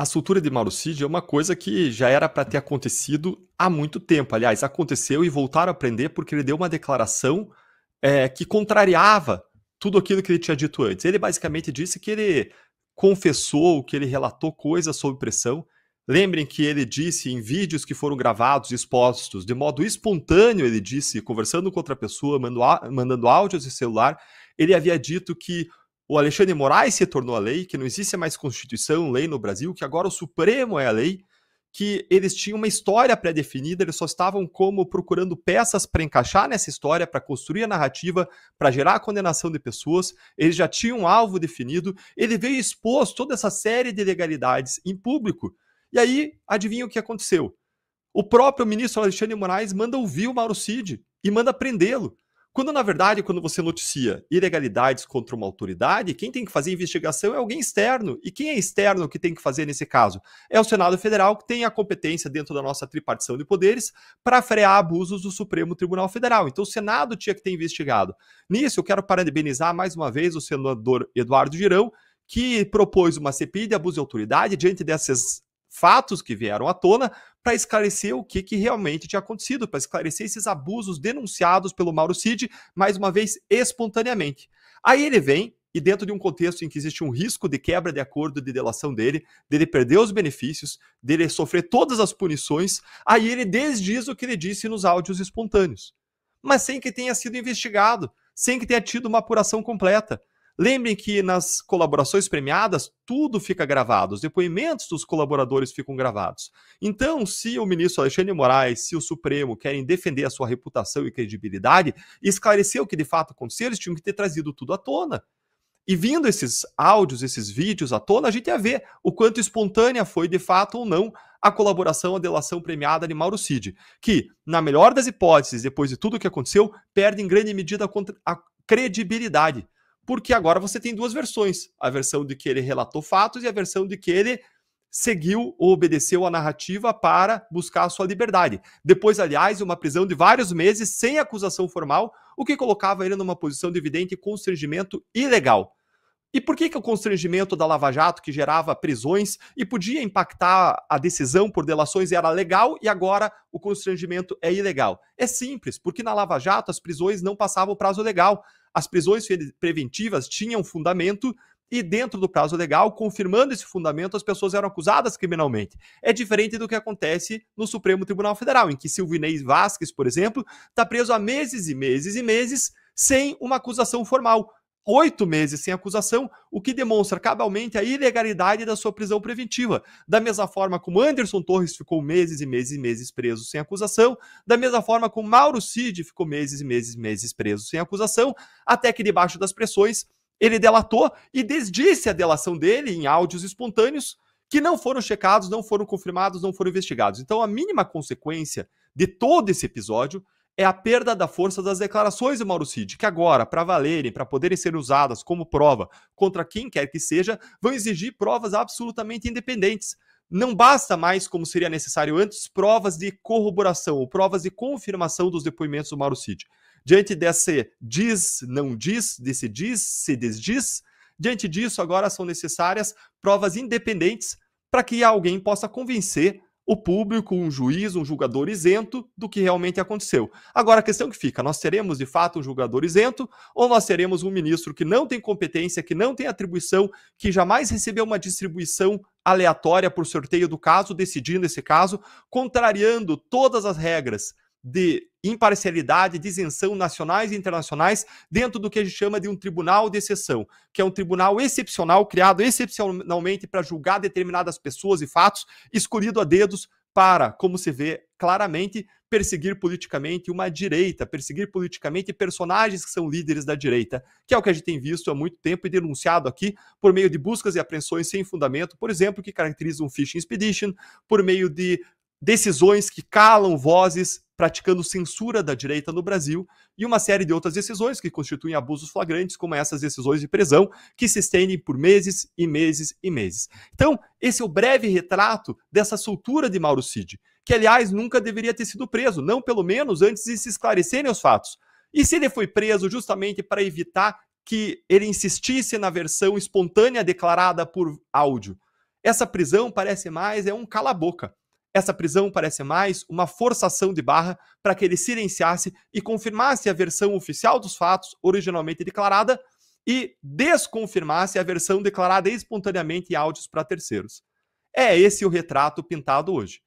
a soltura de Mauro Cid é uma coisa que já era para ter acontecido há muito tempo. Aliás, aconteceu e voltaram a prender porque ele deu uma declaração é, que contrariava tudo aquilo que ele tinha dito antes. Ele basicamente disse que ele confessou, que ele relatou coisas sob pressão. Lembrem que ele disse em vídeos que foram gravados, expostos, de modo espontâneo, ele disse, conversando com outra pessoa, mandando áudios de celular, ele havia dito que o Alexandre Moraes se tornou a lei, que não existe mais Constituição, lei no Brasil, que agora o Supremo é a lei, que eles tinham uma história pré-definida, eles só estavam como procurando peças para encaixar nessa história, para construir a narrativa, para gerar a condenação de pessoas, eles já tinham um alvo definido, ele veio expor toda essa série de ilegalidades em público. E aí, adivinha o que aconteceu? O próprio ministro Alexandre Moraes manda ouvir o Mauro Cid e manda prendê-lo. Quando, na verdade, quando você noticia ilegalidades contra uma autoridade, quem tem que fazer a investigação é alguém externo. E quem é externo que tem que fazer nesse caso? É o Senado Federal, que tem a competência dentro da nossa tripartição de poderes para frear abusos do Supremo Tribunal Federal. Então, o Senado tinha que ter investigado. Nisso, eu quero parabenizar mais uma vez o senador Eduardo Girão, que propôs uma CPI de abuso de autoridade diante dessas fatos que vieram à tona para esclarecer o que, que realmente tinha acontecido, para esclarecer esses abusos denunciados pelo Mauro Cid, mais uma vez, espontaneamente. Aí ele vem e dentro de um contexto em que existe um risco de quebra de acordo de delação dele, dele perder os benefícios, dele sofrer todas as punições, aí ele desdiz o que ele disse nos áudios espontâneos. Mas sem que tenha sido investigado, sem que tenha tido uma apuração completa. Lembrem que nas colaborações premiadas, tudo fica gravado, os depoimentos dos colaboradores ficam gravados. Então, se o ministro Alexandre Moraes, se o Supremo querem defender a sua reputação e credibilidade, esclarecer o que de fato aconteceu, eles tinham que ter trazido tudo à tona. E vindo esses áudios, esses vídeos à tona, a gente ia ver o quanto espontânea foi de fato ou não a colaboração, a delação premiada de Mauro Cid, que, na melhor das hipóteses, depois de tudo o que aconteceu, perde em grande medida a, a credibilidade porque agora você tem duas versões: a versão de que ele relatou fatos e a versão de que ele seguiu ou obedeceu a narrativa para buscar a sua liberdade. Depois, aliás, uma prisão de vários meses sem acusação formal, o que colocava ele numa posição de evidente constrangimento ilegal. E por que, que o constrangimento da Lava Jato, que gerava prisões e podia impactar a decisão por delações, era legal e agora o constrangimento é ilegal? É simples, porque na Lava Jato as prisões não passavam o prazo legal as prisões preventivas tinham fundamento e dentro do prazo legal, confirmando esse fundamento, as pessoas eram acusadas criminalmente. É diferente do que acontece no Supremo Tribunal Federal, em que Silvinei Vasquez, por exemplo, está preso há meses e meses e meses sem uma acusação formal oito meses sem acusação, o que demonstra cabalmente a ilegalidade da sua prisão preventiva. Da mesma forma como Anderson Torres ficou meses e meses e meses preso sem acusação, da mesma forma como Mauro Cid ficou meses e meses e meses preso sem acusação, até que debaixo das pressões ele delatou e desdisse a delação dele em áudios espontâneos que não foram checados, não foram confirmados, não foram investigados. Então a mínima consequência de todo esse episódio é a perda da força das declarações do Mauro Cid, que agora, para valerem, para poderem ser usadas como prova contra quem quer que seja, vão exigir provas absolutamente independentes. Não basta mais, como seria necessário antes, provas de corroboração, provas de confirmação dos depoimentos do Mauro Cid. Diante desse diz, não diz, desse diz, se desdiz, diante disso agora são necessárias provas independentes para que alguém possa convencer o público, um juiz, um julgador isento do que realmente aconteceu. Agora a questão que fica: nós teremos de fato um julgador isento ou nós teremos um ministro que não tem competência, que não tem atribuição, que jamais recebeu uma distribuição aleatória por sorteio do caso, decidindo esse caso, contrariando todas as regras de imparcialidade de isenção nacionais e internacionais dentro do que a gente chama de um tribunal de exceção, que é um tribunal excepcional criado excepcionalmente para julgar determinadas pessoas e fatos, escolhido a dedos para, como se vê claramente, perseguir politicamente uma direita, perseguir politicamente personagens que são líderes da direita, que é o que a gente tem visto há muito tempo e denunciado aqui por meio de buscas e apreensões sem fundamento, por exemplo, que caracterizam um fishing expedition, por meio de decisões que calam vozes praticando censura da direita no Brasil e uma série de outras decisões que constituem abusos flagrantes, como essas decisões de prisão, que se estendem por meses e meses e meses. Então, esse é o breve retrato dessa soltura de Mauro Cid, que, aliás, nunca deveria ter sido preso, não pelo menos antes de se esclarecerem os fatos. E se ele foi preso justamente para evitar que ele insistisse na versão espontânea declarada por áudio? Essa prisão parece mais é um cala-boca. Essa prisão parece mais uma forçação de barra para que ele silenciasse e confirmasse a versão oficial dos fatos originalmente declarada e desconfirmasse a versão declarada espontaneamente em áudios para terceiros. É esse o retrato pintado hoje.